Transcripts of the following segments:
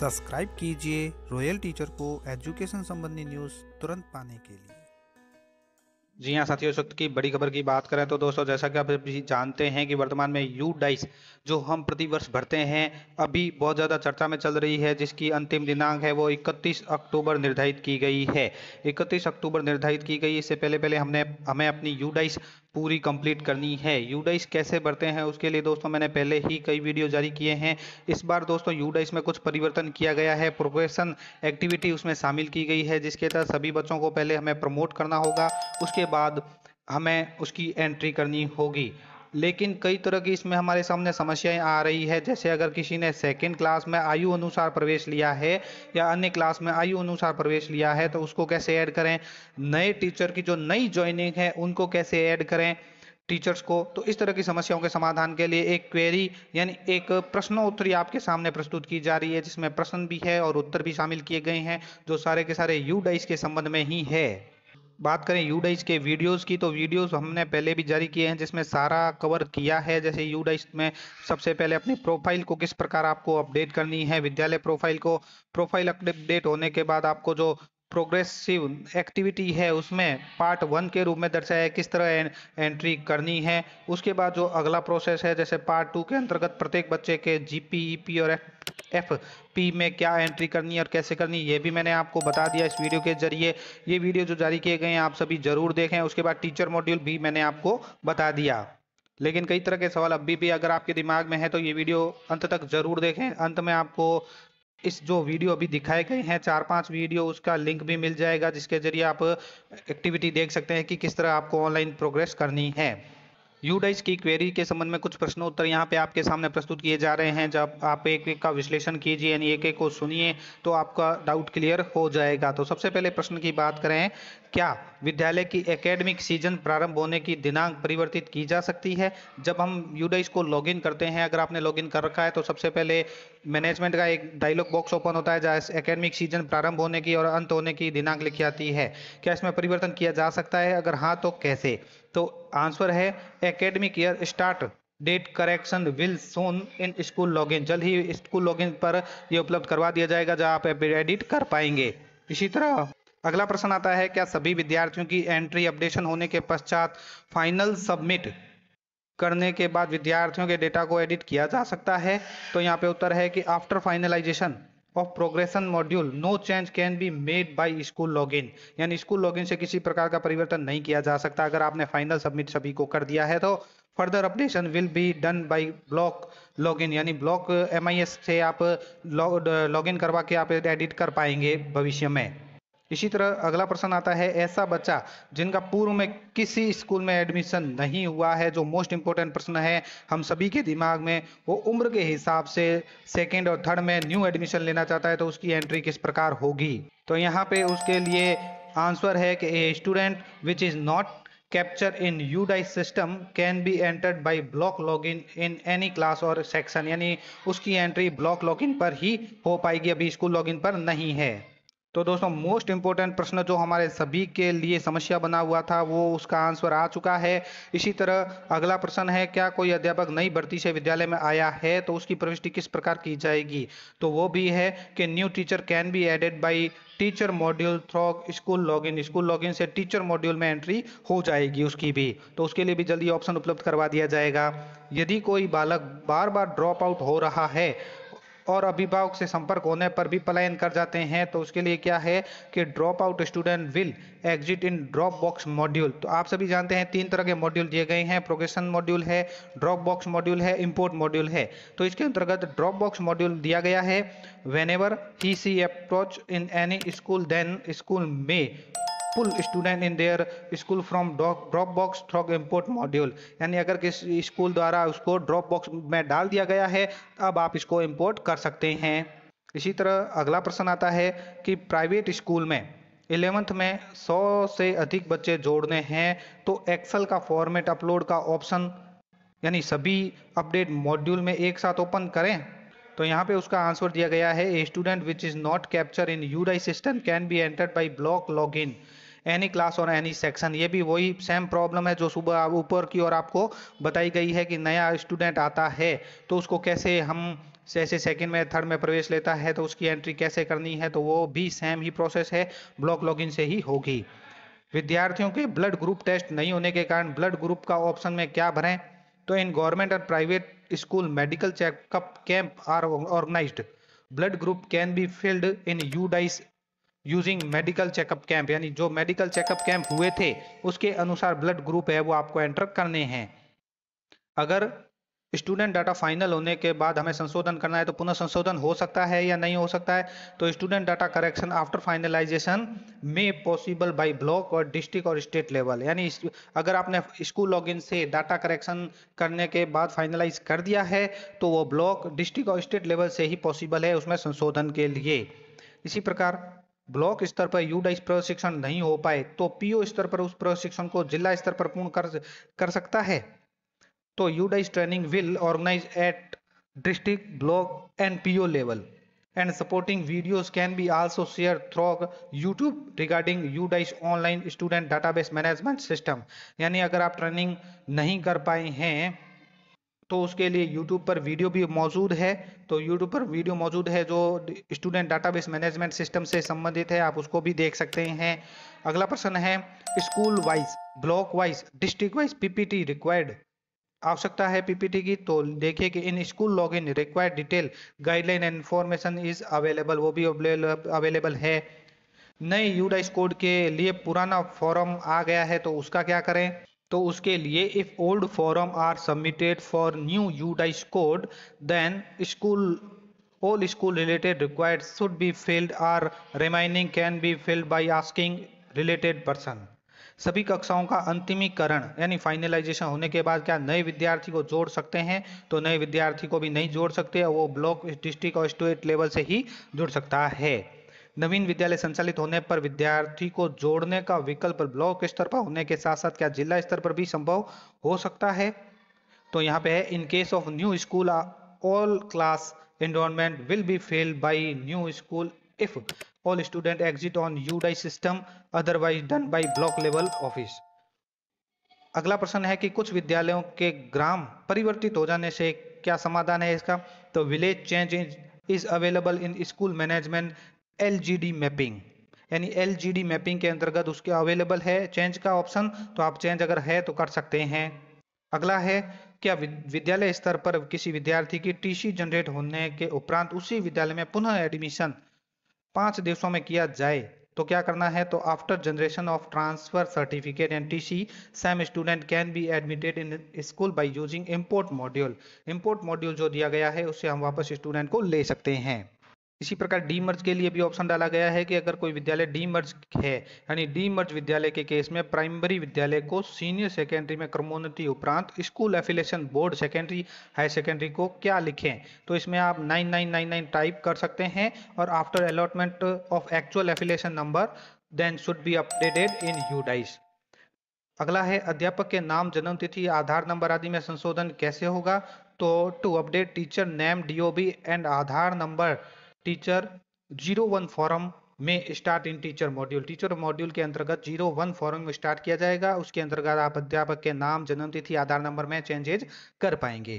subscribe कीजिए royal teacher को education संबंधी न्यूज तुरंत पाने के लिए जी हाँ साथियों इस वक्त की बड़ी खबर की बात करें तो दोस्तों जैसा कि आप भी जानते हैं कि वर्तमान में यू डाइस जो हम प्रतिवर्ष भरते हैं अभी बहुत ज़्यादा चर्चा में चल रही है जिसकी अंतिम दिनांक है वो 31 अक्टूबर निर्धारित की गई है 31 अक्टूबर निर्धारित की गई इससे पहले पहले हमने हमें अपनी यू डाइस पूरी कंप्लीट करनी है यूडाइस कैसे बढ़ते हैं उसके लिए दोस्तों मैंने पहले ही कई वीडियो जारी किए हैं इस बार दोस्तों यूडाइस में कुछ परिवर्तन किया गया है प्रोफेशन एक्टिविटी उसमें शामिल की गई है जिसके तहत सभी बच्चों को पहले हमें प्रमोट करना होगा उसके बाद हमें उसकी एंट्री करनी होगी लेकिन कई तरह की इसमें हमारे सामने समस्याएं आ रही है जैसे अगर किसी ने सेकेंड क्लास में आयु अनुसार प्रवेश लिया है या अन्य क्लास में आयु अनुसार प्रवेश लिया है तो उसको कैसे ऐड करें नए टीचर की जो नई ज्वाइनिंग है उनको कैसे ऐड करें टीचर्स को तो इस तरह की समस्याओं के समाधान के लिए एक क्वेरी यानी एक प्रश्नोत्तरी आपके सामने प्रस्तुत की जा रही है जिसमें प्रश्न भी है और उत्तर भी शामिल किए गए हैं जो सारे के सारे यू डाइस के संबंध में ही है बात करें यूडाइस के वीडियोस की तो वीडियोस हमने पहले भी जारी किए हैं जिसमें सारा कवर किया है जैसे यूडाइस में सबसे पहले अपनी प्रोफाइल को किस प्रकार आपको अपडेट करनी है विद्यालय प्रोफाइल को प्रोफाइल अपडेट होने के बाद आपको जो प्रोग्रेसिव एक्टिविटी है उसमें पार्ट वन के रूप में दर्शाया है किस तरह एं, एंट्री करनी है उसके बाद जो अगला प्रोसेस है जैसे पार्ट टू के अंतर्गत प्रत्येक बच्चे के जीपी पी e और एफ एफ पी में क्या एंट्री करनी है और कैसे करनी है ये भी मैंने आपको बता दिया इस वीडियो के जरिए ये वीडियो जो जारी किए गए हैं आप सभी जरूर देखें उसके बाद टीचर मॉड्यूल भी मैंने आपको बता दिया लेकिन कई तरह के सवाल अभी भी अगर आपके दिमाग में है तो ये वीडियो अंत तक जरूर देखें अंत में आपको इस जो वीडियो अभी दिखाए गए हैं चार पांच वीडियो उसका लिंक भी मिल जाएगा जिसके जरिए आप एक्टिविटी देख सकते हैं कि किस तरह आपको ऑनलाइन प्रोग्रेस करनी है यूडाइस की क्वेरी के संबंध में कुछ प्रश्न उत्तर यहाँ पे आपके सामने प्रस्तुत किए जा रहे हैं जब आप एक एक का विश्लेषण कीजिए यानी एक एक को सुनिए तो आपका डाउट क्लियर हो जाएगा तो सबसे पहले प्रश्न की बात करें क्या विद्यालय की एकेडमिक सीजन प्रारंभ होने की दिनांक परिवर्तित की जा सकती है जब हम यूडाइस को लॉगिन करते हैं अगर आपने लॉगिन कर रखा है तो सबसे पहले मैनेजमेंट का एक डायलॉग बॉक्स ओपन होता है जहाँ एकेडमिक सीजन प्रारंभ होने की और अंत होने की दिनांक लिखी आती है क्या इसमें परिवर्तन किया जा सकता है अगर हाँ तो कैसे तो आंसर है academic year start date correction will soon in school login जल्द ही स्कूल लॉगिन पर यह उपलब्ध करवा दिया जाएगा जहां आप एडिट कर पाएंगे इसी तरह अगला प्रश्न आता है क्या सभी विद्यार्थियों की एंट्री अपडेशन होने के पश्चात फाइनल सबमिट करने के बाद विद्यार्थियों के डेटा को एडिट किया जा सकता है तो यहाँ पे उत्तर है कि after finalisation of progression module no change can be made by school login यानी स्कूल लॉगिन से किसी प्रकार का परिवर्तन नहीं किया जा सकता अगर आपने फाइनल सबमिट सभी को कर दिया है तो further updation will be done by block login यानी ब्लॉक एम से आप लॉग लॉगिन करवा के आप एडिट कर पाएंगे भविष्य में इसी तरह अगला प्रश्न आता है ऐसा बच्चा जिनका पूर्व में किसी स्कूल में एडमिशन नहीं हुआ है जो मोस्ट इंपोर्टेंट प्रश्न है हम सभी के दिमाग में वो उम्र के हिसाब से सेकेंड और थर्ड में न्यू एडमिशन लेना चाहता है तो उसकी एंट्री किस प्रकार होगी तो यहाँ पे उसके लिए आंसर है कि a student which is not capture U DISE system can be entered by block log in in any class और सेक्शन यानी उसकी एंट्री ब्लॉक इन पर ही हो पाएगी अभी स्कूल इन पर नहीं है तो दोस्तों मोस्ट इम्पोर्टेंट प्रश्न जो हमारे सभी के लिए समस्या बना हुआ था वो उसका आंसर आ चुका है इसी तरह अगला प्रश्न है क्या कोई अध्यापक नई भर्ती से विद्यालय में आया है तो उसकी प्रविष्टि किस प्रकार की जाएगी तो वो भी है कि new teacher can be added by teacher module through school login school login से टीचर मॉड्यूल में एंट्री हो जाएगी उसकी भी तो उसके लिए भी जल्दी ऑप्शन उपलब्ध करवा दिया जाएगा यदि कोई बालक बार बार ड्रॉप आउट हो रहा है और अभिभावक से संपर्क होने पर भी पलायन कर जाते हैं तो उसके लिए क्या है कि drop out student will exit in drop box module तो आप सभी जानते हैं तीन तरह के मॉड्यूल दिए गए हैं प्रोग्रेशन मॉड्यूल है ड्रॉप बॉक्स मॉड्यूल है इम्पोर्ट मॉड्यूल है तो इसके अंतर्गत ड्रॉप बॉक्स मॉड्यूल दिया गया है whenever he see approach in any school then school में pull student in their school from drop box through import module यानी अगर किसी स्कूल द्वारा उसको ड्रॉप बॉक्स में डाल दिया गया है अब आप इसको इम्पोर्ट कर सकते हैं इसी तरह अगला प्रश्न आता है कि प्राइवेट स्कूल में एलेवंथ में 100 से अधिक बच्चे जोड़ने हैं तो एक्सल का फॉर्मेट अपलोड का ऑप्शन यानी सभी अपडेट मॉड्यूल में एक साथ ओपन करें तो यहाँ पे उसका आंसर दिया गया है a student which is not capture in U system can be entered by block login any class और एनी सेक्शन ये भी वही सेम प्रॉब्लम है जो सुबह ऊपर की ओर आपको बताई गई है कि नया स्टूडेंट आता है तो उसको कैसे हम जैसे सेकंड में थर्ड में प्रवेश लेता है तो उसकी एंट्री कैसे करनी है तो वो भी सेम ही प्रोसेस है ब्लॉक लॉगिन से ही होगी विद्यार्थियों के ब्लड ग्रुप टेस्ट नहीं होने के कारण ब्लड ग्रुप का ऑप्शन में क्या भरें तो इन गवर्नमेंट और private school medical checkup camp are organised blood group can be filled in U DISE using medical checkup camp यानी जो मेडिकल चेकअप कैंप हुए थे उसके अनुसार ब्लड ग्रुप है वो आपको एंटर करने हैं अगर स्टूडेंट डाटा फाइनल होने के बाद हमें संशोधन करना है तो पुनः संशोधन हो सकता है या नहीं हो सकता है तो student data correction after finalisation may possible by block और डिस्ट्रिक्ट और स्टेट लेवल यानी अगर आपने स्कूल लॉगिन से डाटा करेक्शन करने के बाद फाइनलाइज कर दिया है तो वो ब्लॉक डिस्ट्रिक्ट और स्टेट लेवल से ही पॉसिबल है उसमें संशोधन के लिए इसी प्रकार ब्लॉक स्तर पर यूडाइस प्रशिक्षण नहीं हो पाए तो पीओ स्तर पर उस प्रशिक्षण को जिला स्तर पर पूर्ण कर कर सकता है तो UDISE training will organise at district block and PO level and supporting videos can be also share through YouTube regarding UDISE online student database management system यानी अगर आप ट्रेनिंग नहीं कर पाए हैं तो उसके लिए यूट्यूब पर वीडियो भी मौजूद है तो यूट्यूब पर वीडियो मौजूद है जो स्टूडेंट डाटाबेस मैनेजमेंट सिस्टम से संबंधित है आप उसको भी देख सकते हैं अगला प्रश्न है school wise block wise district wise PPT required आवश्यकता है पीपीटी की तो देखिए कि in school login required detail guideline and information is available वो भी अवेलेबल है नए यूडाइस कोड के लिए पुराना फॉर्म आ गया है तो उसका क्या करें तो उसके लिए if old form are submitted for new U DISE code then school all school related required should be filled are remaining can be filled by asking related person सभी कक्षाओं का अंतिमीकरण यानी फाइनलाइजेशन होने के बाद क्या नए विद्यार्थी को जोड़ सकते हैं तो नए विद्यार्थी को भी नहीं जोड़ सकते वो ब्लॉक डिस्ट्रिक्ट और स्टेट लेवल से ही जुड़ सकता है नवीन विद्यालय संचालित होने पर विद्यार्थी को जोड़ने का विकल्प ब्लॉक स्तर पर होने के साथ साथ क्या जिला स्तर पर भी संभव हो सकता है तो यहाँ पे है in case of new school all class enrolment will be fail by new school if all student exit on UDI system otherwise done by block level office अगला प्रश्न है कि कुछ विद्यालयों के ग्राम परिवर्तित हो जाने से क्या समाधान है इसका तो village change is available in school management L mapping यानी एल मैपिंग के अंतर्गत उसके अवेलेबल है चेंज का ऑप्शन तो आप चेंज अगर है तो कर सकते हैं अगला है क्या विद्यालय स्तर पर किसी विद्यार्थी की टीसी जनरेट होने के उपरांत उसी विद्यालय में पुनः एडमिशन पाँच दिवसों में किया जाए तो क्या करना है तो after generation of transfer certificate and TC same student can be admitted in school by using import module import module जो दिया गया है उससे हम वापस स्टूडेंट को ले सकते हैं इसी प्रकार डी मर्ज के लिए भी ऑप्शन डाला गया है कि अगर कोई विद्यालय डी मर्ज है यानी डी मर्ज विद्यालय के केस में प्राइमरी विद्यालय को सीनियर सेकेंडरी में क्रमोन्नति उपरांत school affiliation board secondary high secondary को क्या लिखें तो इसमें आप 9999 टाइप कर सकते हैं और after allotment of actual affiliation number then should be updated in U DISE अगला है अध्यापक के नाम जन्म तिथि आधार नंबर आदि में संशोधन कैसे होगा तो to update teacher name DOB and Aadhaar number teacher zero one form में start in teacher module teacher module के अंतर्गत जीरो वन फॉरम में स्टार्ट किया जाएगा उसके अंतर्गत आप अध्यापक के नाम जन्मतिथि आधार नंबर में चेंजेज कर पाएंगे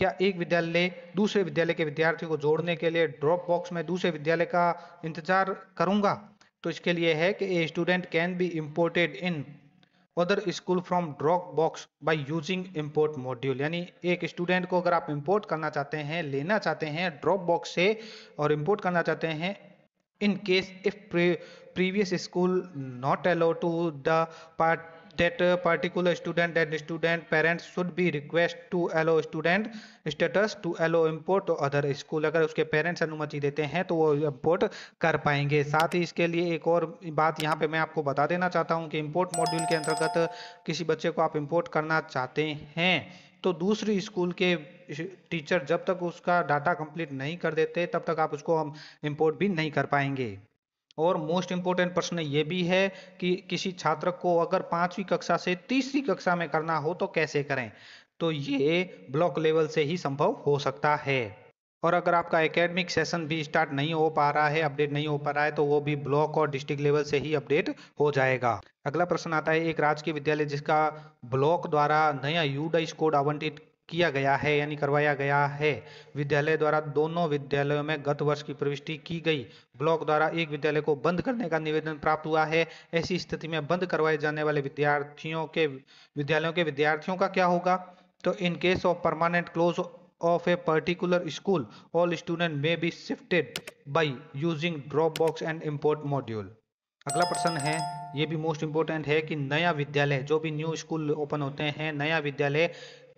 क्या एक विद्यालय दूसरे विद्यालय के विद्यार्थियों को जोड़ने के लिए ड्रॉप बॉक्स में दूसरे विद्यालय का इंतजार करूंगा तो इसके लिए है कि a student can be imported in other school from drop box by using import module यानी एक स्टूडेंट को अगर आप इम्पोर्ट करना चाहते हैं लेना चाहते हैं ड्रॉप बॉक्स से और इम्पोर्ट करना चाहते हैं in case if previous school not allow to the part that uh, particular student and student parents should be request to allow student status to allow import to other school अगर उसके parents अनुमति देते हैं तो वो import कर पाएंगे साथ ही इसके लिए एक और बात यहाँ पे मैं आपको बता देना चाहता हूँ कि इम्पोर्ट मॉड्यूल के अंतर्गत किसी बच्चे को आप इम्पोर्ट करना चाहते हैं तो दूसरी स्कूल के टीचर जब तक उसका डाटा कंप्लीट नहीं कर देते तब तक आप उसको हम इम्पोर्ट भी नहीं कर पाएंगे और मोस्ट इम्पोर्टेंट प्रश्न ये भी है कि किसी छात्र को अगर पांचवी कक्षा से तीसरी कक्षा में करना हो तो कैसे करें तो ये ब्लॉक लेवल से ही संभव हो सकता है और अगर आपका एकेडमिक सेशन भी स्टार्ट नहीं हो पा रहा है अपडेट नहीं हो पा रहा है तो वो भी ब्लॉक और डिस्ट्रिक्ट लेवल से ही अपडेट हो जाएगा अगला प्रश्न आता है एक राजकीय विद्यालय जिसका ब्लॉक द्वारा नया यूडाइस कोड आवंटित किया गया है यानी करवाया गया है विद्यालय द्वारा दोनों विद्यालयों में गत वर्ष की प्रविष्टि की गई ब्लॉक द्वारा एक विद्यालय को बंद करने का निवेदन प्राप्त हुआ है ऐसी स्थिति में बंद करवाए जाने वाले विद्यार्थियों के विद्यालयों के विद्यार्थियों का क्या होगा तो in case of permanent close of a particular school all student may be shifted by using drop box and import module अगला प्रश्न है ये भी मोस्ट इम्पोर्टेंट है कि नया विद्यालय जो भी न्यू स्कूल ओपन होते हैं नया विद्यालय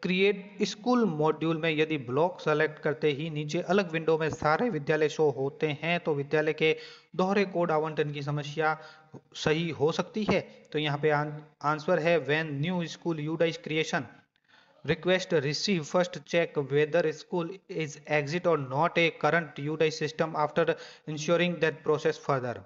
क्रिएट स्कूल मॉड्यूल में यदि ब्लॉक सेलेक्ट करते ही नीचे अलग विंडो में सारे विद्यालय शो होते हैं तो विद्यालय के दोहरे कोड आवंटन की समस्या सही हो सकती है तो यहाँ पे आंसर है when new school UDISE creation request receive first check whether school is exit और not a current UDISE system after ensuring that process further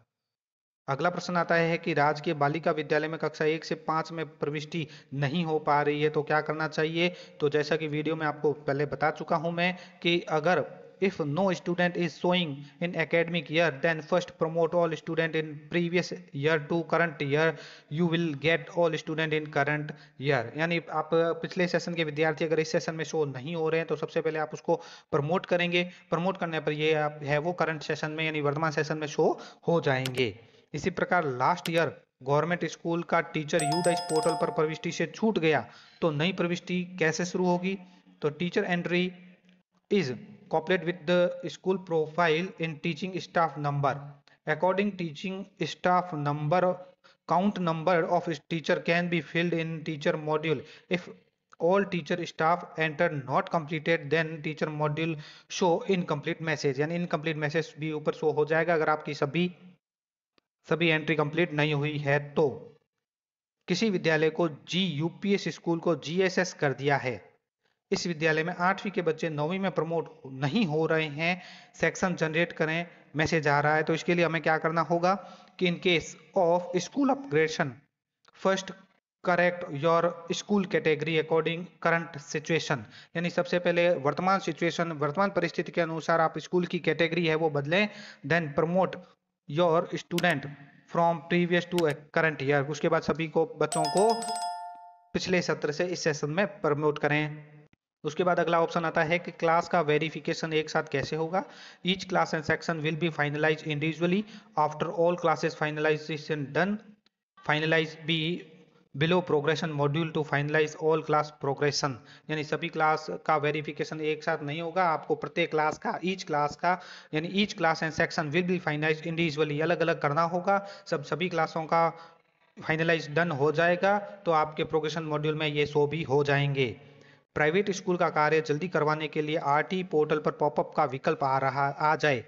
अगला प्रश्न आता है कि राजकीय बालिका विद्यालय में कक्षा एक से पाँच में प्रविष्टि नहीं हो पा रही है तो क्या करना चाहिए तो जैसा कि वीडियो में आपको पहले बता चुका हूं मैं कि अगर if no student is showing in academic year then first promote all student in previous year to current year you will get all student in current year यानी आप पिछले सेशन के विद्यार्थी अगर इस सेशन में शो नहीं हो रहे हैं तो सबसे पहले आप उसको प्रमोट करेंगे प्रमोट करने पर ये आप है वो करंट सेशन में यानी वर्तमान सेशन में शो हो जाएंगे इसी प्रकार लास्ट ईयर गवर्नमेंट स्कूल का टीचर यूडाइस पोर्टल पर प्रविष्टि से छूट गया तो नई प्रविष्टि कैसे शुरू होगी तो teacher entry is corporate with the school profile in teaching staff number according teaching staff number count number of teacher can be filled in teacher module if all teacher staff enter not completed then teacher module show incomplete message यानी incomplete message भी ऊपर show हो जाएगा अगर आपकी सभी सभी entry complete नहीं हुई है तो किसी विद्यालय को जी यूपीएस स्कूल को जीएसएस कर दिया है इस विद्यालय में आठवीं के बच्चे नौवीं में प्रमोट नहीं हो रहे हैं सेक्शन जनरेट करें मैसेज आ रहा है तो इसके लिए हमें क्या करना होगा कि in case of school upgradation first correct your school category according current situation यानी सबसे पहले वर्तमान सिचुएशन वर्तमान परिस्थिति के अनुसार आप स्कूल की कैटेगरी है वो बदलें then promote your student from previous to current year उसके बाद सभी को बच्चों को पिछले सत्र से इस सेशन में प्रमोट करें उसके बाद अगला ऑप्शन आता है कि क्लास का वेरिफिकेशन एक साथ कैसे होगा each class and section will be finalise individually after all classes finalisation done finalise be below progression module to finalise all class progression यानी सभी क्लास का वेरिफिकेशन एक साथ नहीं होगा आपको प्रत्येक क्लास का ईच क्लास का यानी each class and section will be finalise individually अलग अलग करना होगा सब सभी क्लासों का फाइनलाइज डन हो जाएगा तो आपके प्रोग्रेशन मॉड्यूल में ये शो भी हो जाएंगे प्राइवेट स्कूल का कार्य जल्दी करवाने के लिए आरटी पोर्टल पर पॉपअप का विकल्प आ रहा आ जाए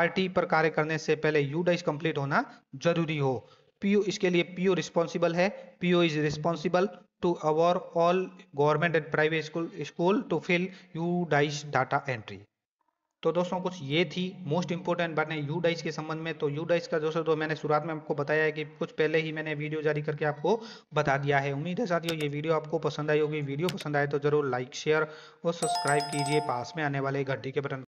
आरटी पर कार्य करने से पहले यू डाइस कंप्लीट होना जरूरी हो पीओ इसके लिए पीओ रिस्पॉन्सिबल है PO is responsible to our all government and private school school to fill U DISE data entry तो दोस्तों कुछ ये थी मोस्ट इंपॉर्टेंट बातें यू डाइस e के संबंध में तो यू डाइस e का दोस्तों तो मैंने शुरुआत में आपको बताया है कि कुछ पहले ही मैंने वीडियो जारी करके आपको बता दिया है उम्मीद है साथियों ये वीडियो आपको पसंद आई होगी वीडियो पसंद आए तो जरूर लाइक शेयर और सब्सक्राइब कीजिए पास में आने वाले घंटी के बटन